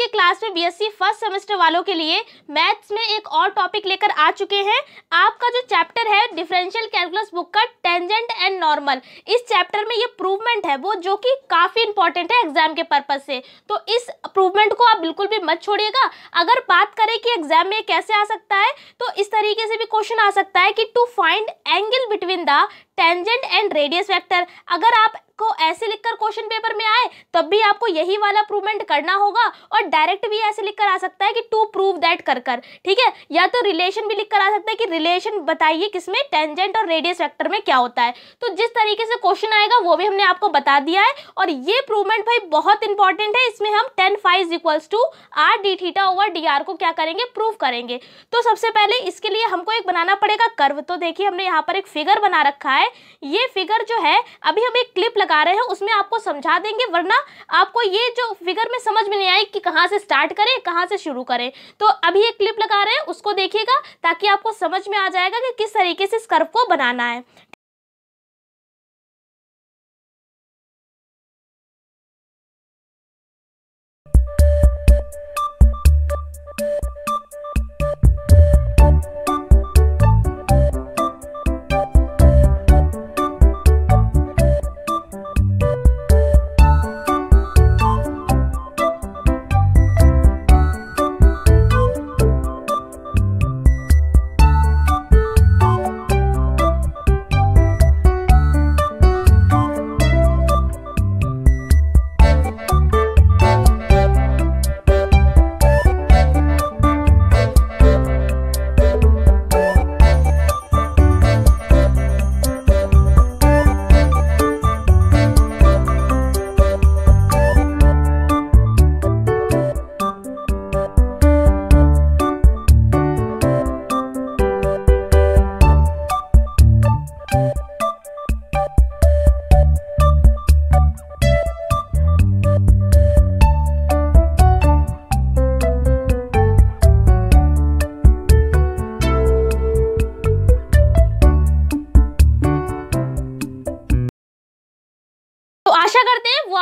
के क्लास में BSc first semester वालों के लिए मैथ्स में एक और टॉपिक लेकर आ चुके हैं आपका जो चैप्टर है डिफरेंशियल कैलकुलस बुक का टेंजेंट एंड नॉर्मल इस चैप्टर में ये प्रूवमेंट है वो जो कि काफ़ी इंपॉर्टेंट है एग्जाम के पर्पज से तो इस प्रूवमेंट को आप बिल्कुल भी मत छोड़िएगा अगर बात करें कि एग्जाम में कैसे आ सकता है तो इस तरीके से भी क्वेश्चन आ सकता है कि to find angle between the tangent and radius vector अगर आप आपको ऐसे लिखकर क्वेश्चन पेपर में आए तब भी आपको यही वाला प्रूवमेंट करना होगा और डायरेक्ट भी ऐसे लिखकर आ सकता है कि टू प्रूव दैट कर कर ठीक है या तो रिलेशन भी लिखकर आ सकता है कि रिलेशन बताइए किसमें टेंजेंट और रेडियस वेक्टर में क्या होता है तो जिस तरीके से क्वेश्चन आएगा वो भी हमने आपको बता दिया है और ये प्रूवमेंट भाई बहुत इंपॉर्टेंट है इसमें हम tan phi equals to R D theta over D R को क्या करेंगे प्रूव करेंगे तो सबसे पहले इसके लिए हमको एक बनाना पड़ेगा कर्व तो देखिए हमने यहाँ पर एक फिगर बना रखा है ये फिगर जो है अभी हम एक क्लिप लगा लगा रहे हैं उसमें आपको समझा देंगे वरना आपको ये जो फिगर में समझ में नहीं आए कि कहाँ से स्टार्ट करें कहाँ से शुरू करें तो अभी एक क्लिप लगा रहे हैं उसको देखिएगा ताकि आपको समझ में आ जाएगा कि किस तरीके से इस कर्व को बनाना है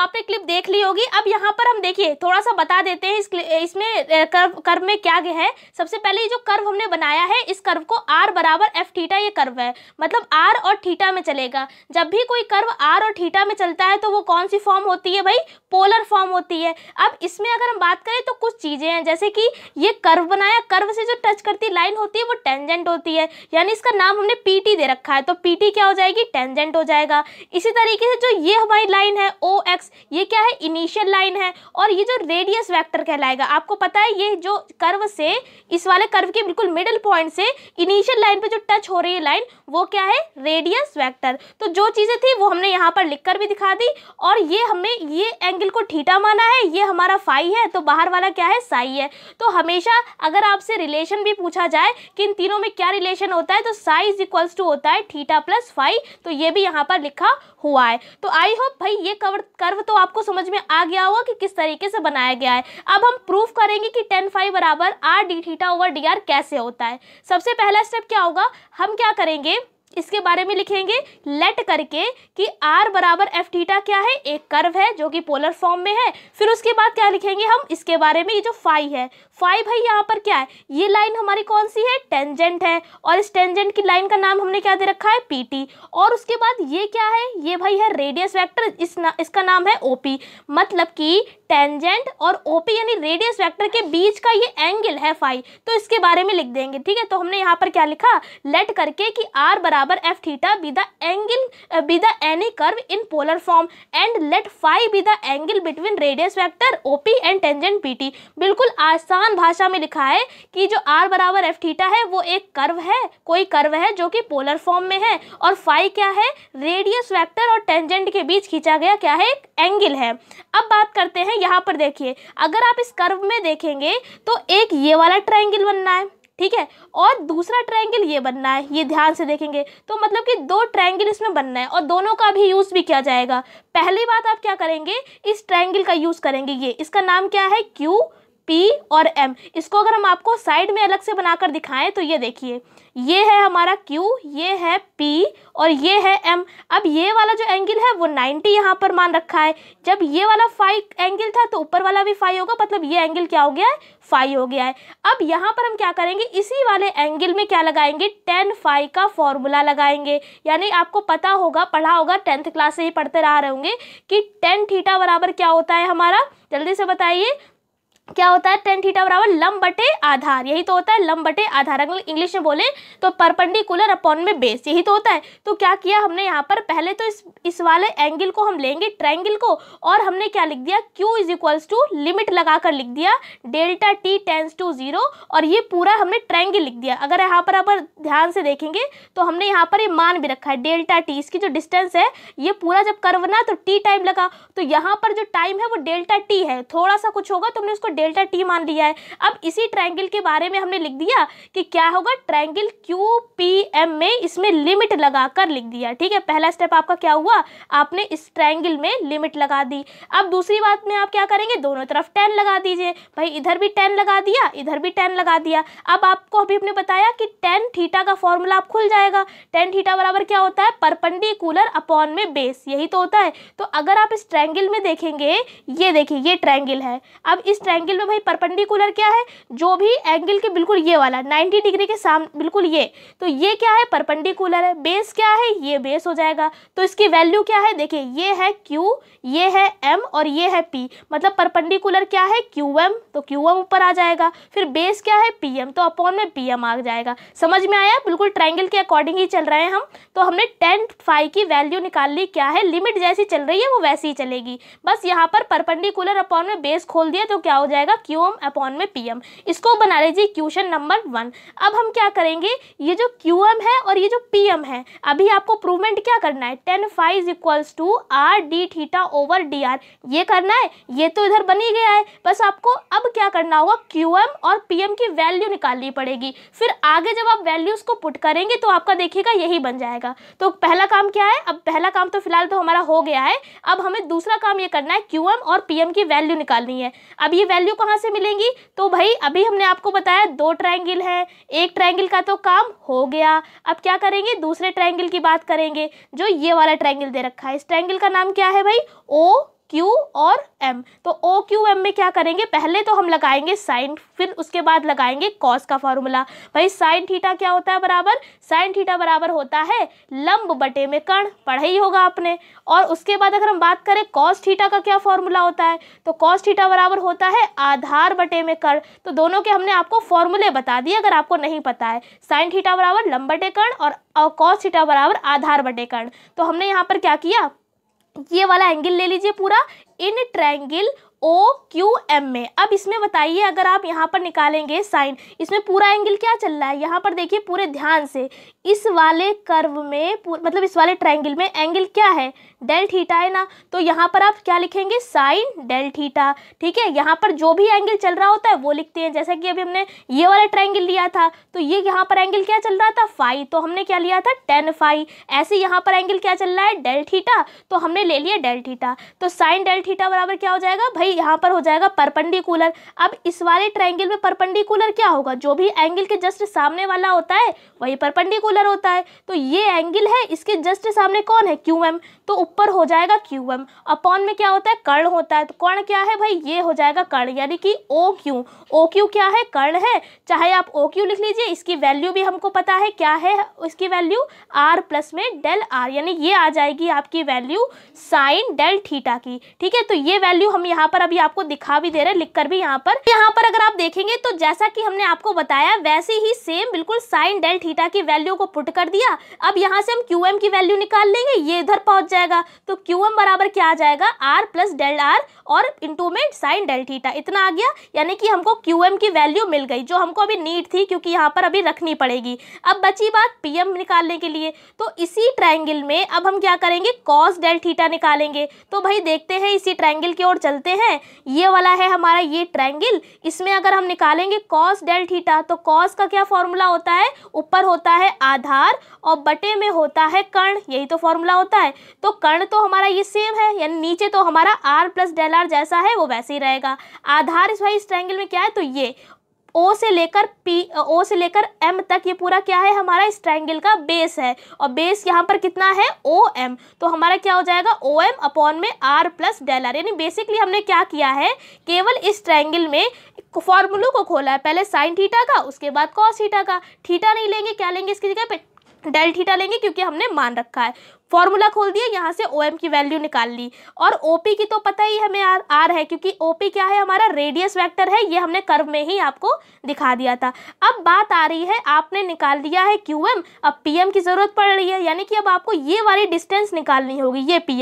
आपने क्लिप देख ली होगी अब यहाँ पर हम देखिए थोड़ा सा बता देते हैं इस इसमें कर्व कर्व में क्या गया है सबसे पहले जो कर्व हमने बनाया है इस कर्व को आर बराबर एफ थीटा ये कर्व है मतलब आर और थीटा में चलेगा जब भी कोई कर्व आर और थीटा में चलता है तो वो कौन सी फॉर्म होती है भाई पोलर फॉर्म होती है अब इसमें अगर हम बात करें तो कुछ चीज़ें हैं जैसे कि ये कर्व बनाया कर्व से जो टच करती लाइन होती है वो टेंजेंट होती है यानी इसका नाम हमने पी दे रखा है तो पी क्या हो जाएगी टेंजेंट हो जाएगा इसी तरीके से जो ये हमारी लाइन है ओ एक्स ये क्या है इनिशियल लाइन है और ये जो रेडियस वेक्टर कहलाएगा आपको पता है ये जो कर्व से इस वाले कर्व के बिल्कुल मिडिल पॉइंट से इनिशियल लाइन पे जो टच हो रही है लाइन वो क्या है रेडियस वेक्टर तो जो चीज़ें थी वो हमने यहाँ पर लिख भी दिखा दी और ये हमने ये एंगल को ठीठा माना है ये हमारा फाई है तो बाहर वाला क्या है साई है तो हमेशा अगर आपसे रिलेशन भी पूछा जाए कि इन तीनों में क्या रिलेशन होता है तो साई इक्वल्स टू होता है ठीटा प्लस फाई तो ये भी यहाँ पर लिखा हुआ है तो आई होप भाई ये कवर कर्व से तो आपको समझ में आ गया होगा कि किस तरीके से बनाया गया है अब हम प्रूफ करेंगे कि टेन फाइव बराबर R D theta over D R कैसे होता है सबसे पहला स्टेप क्या होगा हम क्या करेंगे इसके बारे में लिखेंगे लेट करके कि आर बराबर एफ थीटा क्या है एक कर्व है जो कि पोलर फॉर्म में है फिर उसके बाद क्या लिखेंगे हम इसके बारे में ये जो फाइव है फाइव भाई यहाँ पर क्या है ये लाइन हमारी कौन सी है टेंजेंट है और इस टेंजेंट की लाइन का नाम हमने क्या दे रखा है पी और उसके बाद ये क्या है ये भाई है रेडियस वैक्टर इस ना, इसका नाम है ओ मतलब कि टेंजेंट और ओ यानी रेडियस वेक्टर के बीच का ये एंगल है फाइव तो इसके बारे में लिख देंगे ठीक है तो हमने यहाँ पर क्या लिखा लेट करके कि आर बराबर F theta be the angle be the any curve in polar form and let phi be the angle between radius vector O and tangent P बिल्कुल आसान आसान भाषा में लिखा है कि जो आर बराबर एफ थीटा है वो एक कर्व है कोई कर्व है जो कि पोलर फॉर्म में है और फाई क्या है रेडियस वेक्टर और टेंजेंट के बीच खींचा गया क्या है एक एंगल है अब बात करते हैं यहाँ पर देखिए अगर आप इस कर्व में देखेंगे तो एक ये वाला ट्राइंगल बनना है ठीक है और दूसरा ट्रायंगल ये बनना है ये ध्यान से देखेंगे तो मतलब कि दो ट्रायंगल इसमें बनना है और दोनों का भी यूज़ भी किया जाएगा पहली बात आप क्या करेंगे इस ट्रायंगल का यूज़ करेंगे ये इसका नाम क्या है क्यू पी और एम इसको अगर हम आपको साइड में अलग से बनाकर दिखाएं तो ये देखिए ये है हमारा क्यू ये है पी और ये है एम अब ये वाला जो एंगल है वो 90 यहाँ पर मान रखा है जब ये वाला फाइव एंगल था तो ऊपर वाला भी फाइव होगा मतलब ये एंगल क्या हो गया है फाइव हो गया है अब यहाँ पर हम क्या करेंगे इसी वाले एंगल में क्या लगाएंगे टेन फाइव का फॉर्मूला लगाएंगे यानी आपको पता होगा पढ़ा होगा टेंथ क्लास से ही पढ़ते रह रहे होंगे कि टेन थीटा बराबर क्या होता है हमारा जल्दी से बताइए क्या होता है टेन थीटा बराबर लम बटे आधार यही तो होता है लम बटे आधार अगर इंग्लिश में बोले तो परपेंडिकुलर अपॉन में बेस यही तो होता है तो क्या किया हमने यहाँ पर पहले तो इस इस वाले एंगल को हम लेंगे ट्रायंगल को और हमने क्या लिख दिया Q is equals to limit लगा कर लिख दिया delta T tends to zero और ये पूरा हमने ट्राइंगल लिख दिया अगर यहाँ पर आप ध्यान से देखेंगे तो हमने यहाँ पर ये यह मान भी रखा है डेल्टा टी इसकी जो डिस्टेंस है ये पूरा जब करवना तो टी टाइम लगा तो यहाँ पर जो टाइम है वो डेल्टा टी है थोड़ा सा कुछ होगा तो हमने उसको डेल्टा टी मान लिया है अब इसी ट्राइंगल के बारे में हमने लिख दिया कि क्या होगा ट्राइंगल क्यू पी एम में इसमें लिमिट लगाकर लिख दिया ठीक है पहला स्टेप आपका क्या हुआ आपने इस ट्राइंगल में लिमिट लगा दी अब दूसरी बात में आप क्या करेंगे दोनों तरफ टेन लगा दीजिए भाई इधर भी टेन लगा दिया इधर भी टेन लगा दिया अब आपको अभी हमने बताया कि टेन थीटा का फॉर्मूला आप खुल जाएगा टेन थीटा बराबर क्या होता है परपंडिकुलर अपॉन में बेस यही तो होता है तो अगर आप इस ट्रायंगल में देखेंगे ये देखिए ये ट्रायंगल है अब इस ट्रायंगल एंगल में भाई परपेंडिकुलर क्या है जो भी एंगल के बिल्कुल ये वाला 90 डिग्री के सामने बिल्कुल ये तो ये क्या है परपेंडिकुलर है बेस क्या है ये बेस हो जाएगा तो इसकी वैल्यू क्या है देखिए ये है क्यू ये है एम और ये है पी मतलब परपेंडिकुलर क्या है क्यू एम तो क्यू एम ऊपर आ जाएगा फिर बेस क्या है पी एम तो अपॉन में पी एम आ जाएगा समझ में आया बिल्कुल ट्राइंगल के अकॉर्डिंग ही चल रहे हैं हम तो हमने टेन फाइव की वैल्यू निकाल ली क्या है लिमिट जैसी चल रही है वो वैसी ही चलेगी बस यहाँ पर परपेंडिकुलर अपॉन में बेस खोल दिया तो क्या हो जाएगा जाएगा क्यू एम अपॉन में पी एम इसको बना लीजिए क्वेश्चन नंबर वन अब हम क्या करेंगे ये जो क्यू एम है और ये जो पी एम है अभी आपको प्रूवमेंट क्या करना है tan phi is equals to R D theta over D R ये करना है ये तो इधर बनी गया है बस आपको अब क्या करना होगा क्यू एम और पी एम की वैल्यू निकालनी पड़ेगी फिर आगे जब आप वैल्यूज़ को पुट करेंगे तो आपका देखिएगा यही बन जाएगा तो पहला काम क्या है अब पहला काम तो फिलहाल तो हमारा हो गया है अब हमें दूसरा काम ये करना है क्यू एम और पी एम की वैल्यू निकालनी है अब ये वैल्यू वैल्यू कहाँ से मिलेंगी तो भाई अभी हमने आपको बताया दो ट्राइंगल हैं एक ट्राइंगल का तो काम हो गया अब क्या करेंगे दूसरे ट्राइंगल की बात करेंगे जो ये वाला ट्राइंगल दे रखा है इस ट्राइंगल का नाम क्या है भाई ओ क्यू और एम तो ओ क्यू एम में क्या करेंगे पहले तो हम लगाएंगे साइन फिर उसके बाद लगाएंगे कॉस का फार्मूला भाई साइन थीटा क्या होता है बराबर साइन थीटा बराबर होता है लंब बटे में कर्ण पढ़ा ही होगा आपने और उसके बाद अगर हम बात करें कॉस थीटा का क्या फार्मूला होता है तो कॉस थीटा बराबर होता है आधार बटे में कर्ण तो दोनों के हमने आपको फॉर्मूले बता दिए अगर आपको नहीं पता है साइन थीटा बराबर लंब बटे कर्ण और कॉस थीटा बराबर आधार बटे कर्ण तो हमने यहाँ पर क्या किया ये वाला एंगल ले लीजिए पूरा in triangle O Q M में अब इसमें बताइए अगर आप यहाँ पर निकालेंगे साइन इसमें पूरा एंगल क्या चल रहा है यहाँ पर देखिए पूरे ध्यान से इस वाले कर्व में मतलब इस वाले ट्रायंगल में एंगल क्या है डेल थीटा है ना तो यहाँ पर आप क्या लिखेंगे साइन डेल थीटा ठीक है यहाँ पर जो भी एंगल चल रहा होता है वो लिखते हैं जैसा कि अभी हमने ये वाला ट्राइंगल लिया था तो ये यहाँ पर एंगल क्या चल रहा था फाइव तो हमने क्या लिया था टेन फाइव ऐसे यहाँ पर एंगल क्या चल रहा है डेल थीटा तो हमने ले लिया डेल थीटा तो साइन डेल थीटा बराबर क्या हो जाएगा भाई यहाँ पर हो जाएगा परपंडिकुलर अब इस वाले ट्राइंगल में परपंडिकुलर क्या होगा जो भी एंगल के जस्ट सामने वाला होता है वही परपंडिकुलर होता है तो ये एंगल है इसके जस्ट सामने कौन है क्यू एम तो ऊपर हो जाएगा क्यू एम अपॉन में क्या होता है कर्ण होता है तो कर्ण क्या है भाई ये हो जाएगा कर्ण यानी कि ओ क्यू ओ क्यू क्या है कर्ण है चाहे आप ओ क्यू लिख लीजिए इसकी वैल्यू भी हमको पता है क्या है इसकी वैल्यू आर प्लस में डेल आर यानी ये आ जाएगी आपकी वैल्यू साइन डेल थीटा की ठीक है तो ये वैल्यू हम यहाँ पर अभी आपको दिखा भी दे रहे हैं लिख कर भी यहाँ पर यहाँ पर अगर आप देखेंगे तो जैसा कि हमने आपको बताया वैसे ही सेम बिल्कुल साइन डेल थीटा की वैल्यू को पुट कर दिया अब यहाँ से हम क्यू की वैल्यू निकाल लेंगे ये इधर पहुंच जाए जाएगा तो क्यू एम बराबर क्या आ जाएगा आर प्लस डेल आर और इंटू में साइन डेल थीटा इतना आ गया यानी कि हमको क्यू एम की वैल्यू मिल गई जो हमको अभी नीट थी क्योंकि यहाँ पर अभी रखनी पड़ेगी अब बची बात पी एम निकालने के लिए तो इसी ट्राइंगल में अब हम क्या करेंगे कॉस डेल थीटा निकालेंगे तो भाई देखते हैं इसी ट्राइंगल की ओर चलते हैं ये वाला है हमारा ये ट्राइंगल इसमें अगर हम निकालेंगे कॉस डेल थीटा तो कॉस का क्या फॉर्मूला होता है ऊपर होता है आधार और बटे में होता है कर्ण यही तो फॉर्मूला होता है तो तो कर्ण तो हमारा ये सेम है यानी नीचे तो हमारा आर प्लस डेल आर जैसा है वो वैसे ही रहेगा आधार इस भाई इस ट्रायंगल में क्या है तो ये ओ से लेकर पी ओ से लेकर एम तक ये पूरा क्या है हमारा इस ट्रायंगल का बेस है और बेस यहाँ पर कितना है ओ एम तो हमारा क्या हो जाएगा ओ एम अपॉन में आर प्लस डेल आर यानी बेसिकली हमने क्या किया है केवल इस ट्रायंगल में फॉर्मूलों को खोला है पहले साइन थीटा का उसके बाद कॉस थीटा का थीटा नहीं लेंगे क्या लेंगे इसकी जगह पे डेल थीटा लेंगे क्योंकि हमने मान रखा है फॉर्मूला खोल दिया यहाँ से ओ की वैल्यू निकाल ली और ओ की तो पता ही हमें आर आर है क्योंकि ओ क्या है हमारा रेडियस वैक्टर है ये हमने कर्व में ही आपको दिखा दिया था अब बात आ रही है आपने निकाल दिया है क्यू अब पी की ज़रूरत पड़ रही है यानी कि अब आपको ये वाली डिस्टेंस निकालनी होगी ये पी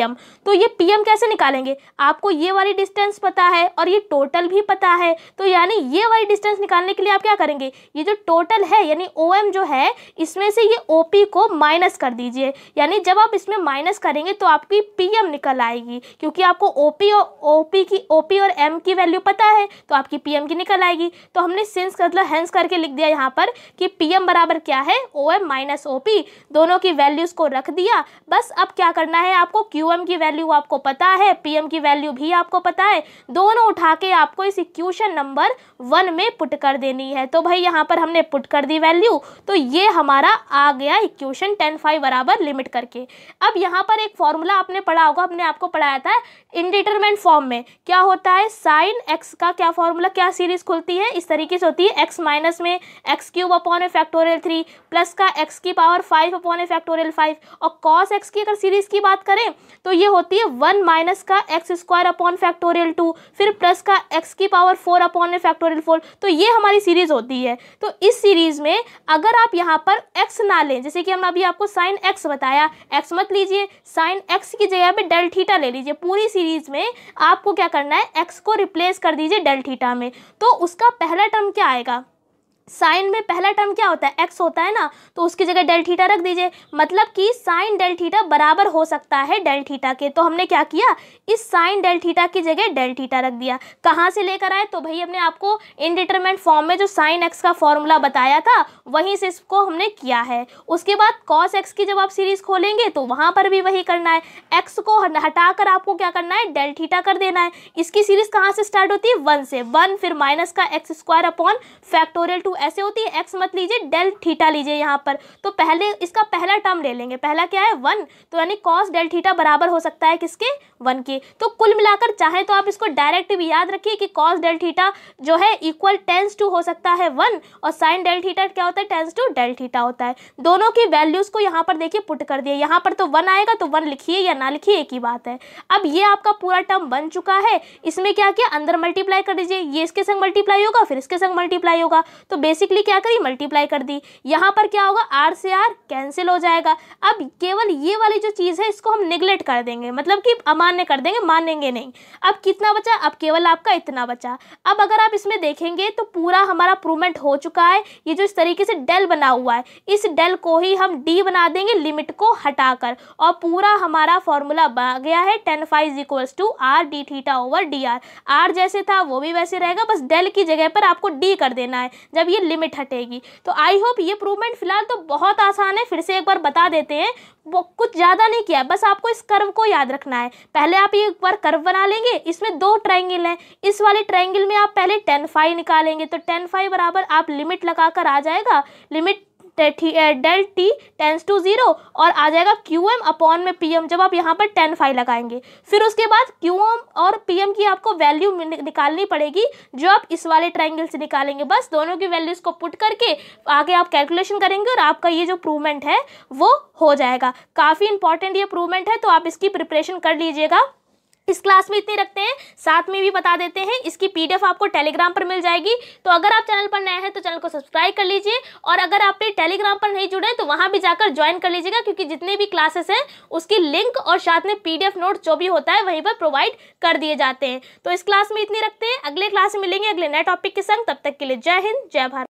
तो ये पी कैसे निकालेंगे आपको ये वाली डिस्टेंस पता है और ये टोटल भी पता है तो यानी ये वाली डिस्टेंस निकालने के लिए आप क्या करेंगे ये जो टोटल है यानी ओ जो है इसमें से ये ओ को माइनस कर दीजिए यानी जब आप इसमें माइनस करेंगे तो आपकी पीएम निकल आएगी क्योंकि आपको ओपी और ओपी की ओपी और एम की वैल्यू पता है तो आपकी पीएम की निकल आएगी तो हमने सेंस का मतलब हैंस करके लिख दिया यहाँ पर कि पीएम बराबर क्या है O M minus O P दोनों की वैल्यूज़ को रख दिया बस अब क्या करना है आपको क्यू एम की वैल्यू आपको पता है पी एम की वैल्यू भी आपको पता है दोनों उठा के आपको इस इक्वेशन नंबर वन में पुट कर देनी है तो भाई यहाँ पर हमने पुट कर दी वैल्यू तो ये हमारा आ गया इक्वेशन टेन फाइव बराबर लिमिट करके अब यहाँ पर एक फॉर्मूला आपने पढ़ा होगा अपने आपको पढ़ाया था इनडिटरमेंट फॉर्म में क्या होता है साइन एक्स का क्या फॉर्मूला क्या सीरीज खुलती है इस तरीके से होती है एक्स माइनस में X cube upon a factorial three plus का एक्स की power five upon a factorial five और कॉस एक्स की अगर सीरीज की बात करें तो ये होती है वन माइनस का X square upon factorial two फिर प्लस का एक्स की power four upon a factorial four तो ये हमारी सीरीज होती है तो इस सीरीज में अगर आप यहाँ पर एक्स ना लें जैसे कि हम अभी आपको साइन एक्स बताया एक्स मत लीजिए साइन एक्स की जगह पे डेल थीटा ले लीजिए पूरी सीरीज में आपको क्या करना है एक्स को रिप्लेस कर दीजिए डेल थीटा में तो उसका पहला टर्म क्या आएगा साइन में पहला टर्म क्या होता है एक्स होता है ना तो उसकी जगह डेल थीटा रख दीजिए मतलब कि साइन डेल थीटा बराबर हो सकता है डेल थीटा के तो हमने क्या किया इस साइन डेल थीटा की जगह डेल थीटा रख दिया कहाँ से लेकर आए तो भाई हमने आपको इनडिटर्मेंट फॉर्म में जो साइन एक्स का फॉर्मूला बताया था वहीं से इसको हमने किया है उसके बाद कॉस एक्स की जब आप सीरीज खोलेंगे तो वहाँ पर भी वही करना है एक्स को हटा कर आपको क्या करना है डेल थीटा कर देना है इसकी सीरीज कहाँ से स्टार्ट होती है वन से वन फिर माइनस का X square upon factorial two ऐसे होती है एक्स मत लीजिए डेल थीटा लीजिए यहाँ पर तो पहले इसका पहला टर्म ले लेंगे पहला क्या है वन तो यानी कॉस डेल थीटा बराबर हो सकता है किसके वन के तो कुल मिलाकर चाहे तो आप इसको डायरेक्ट भी याद रखिए कि कॉस डेल थीटा जो है इक्वल टेंस टू हो सकता है वन और साइन डेल थीटा क्या होता है टेंस टू डेल थीटा होता है दोनों की वैल्यूज़ को यहाँ पर देखिए पुट कर दिए यहाँ पर तो वन आएगा तो वन लिखिए या ना लिखिए एक ही बात है अब ये आपका पूरा टर्म बन चुका है इसमें क्या किया अंदर मल्टीप्लाई कर दीजिए ये इसके संग मल्टीप्लाई होगा फिर इसके संग मल्टीप्लाई होगा तो बेसिकली क्या करी मल्टीप्लाई कर दी यहाँ पर क्या होगा आर से आर कैंसिल हो जाएगा अब केवल ये वाली जो चीज़ है इसको हम निगलेक्ट कर देंगे मतलब कि अमान्य कर देंगे मानेंगे नहीं अब कितना बचा अब केवल आपका इतना बचा अब अगर आप इसमें देखेंगे तो पूरा हमारा प्रूवमेंट हो चुका है ये जो इस तरीके से डेल बना हुआ है इस डेल को ही हम डी बना देंगे लिमिट को हटाकर और पूरा हमारा फॉर्मूला बन गया है tan phi equals to R D theta over D R R जैसे था वो भी वैसे रहेगा बस डेल की जगह पर आपको डी कर देना है जब ये ये लिमिट हटेगी तो आई होप ये प्रूवमेंट फिलहाल तो बहुत आसान है फिर से एक बार बता देते हैं वो कुछ ज़्यादा नहीं किया बस आपको इस कर्व को याद रखना है पहले आप ये एक बार कर्व बना लेंगे इसमें दो ट्राइंगल हैं इस वाले ट्राइंगल में आप पहले टेन फाइव निकालेंगे तो टेन फाइव बराबर आप लिमिट लगा कर आ जाएगा limit del T tends to zero और आ जाएगा क्यू एम अपॉन में पी एम जब आप यहाँ पर टेन फाइव लगाएंगे फिर उसके बाद क्यू एम और पी एम की आपको वैल्यू निकालनी पड़ेगी जो आप इस वाले ट्राइंगल से निकालेंगे बस दोनों की वैल्यूज़ को पुट करके आगे आप कैलकुलेशन करेंगे और आपका ये जो प्रूवमेंट है वो हो जाएगा काफ़ी इंपॉर्टेंट ये प्रूवमेंट है तो आप इसकी प्रिपरेशन कर लीजिएगा इस क्लास में इतनी रखते हैं साथ में भी बता देते हैं इसकी पीडीएफ आपको टेलीग्राम पर मिल जाएगी तो अगर आप चैनल पर नए हैं तो चैनल को सब्सक्राइब कर लीजिए और अगर आपने टेलीग्राम पर नहीं जुड़े तो वहाँ भी जाकर ज्वाइन कर लीजिएगा क्योंकि जितने भी क्लासेस हैं उसकी लिंक और साथ में पीडीएफ नोट जो भी होता है वहीं पर प्रोवाइड कर दिए जाते हैं तो इस क्लास में इतनी रखते हैं अगले क्लास में मिलेंगे अगले नए टॉपिक के संग तब तक के लिए जय हिंद जय भारत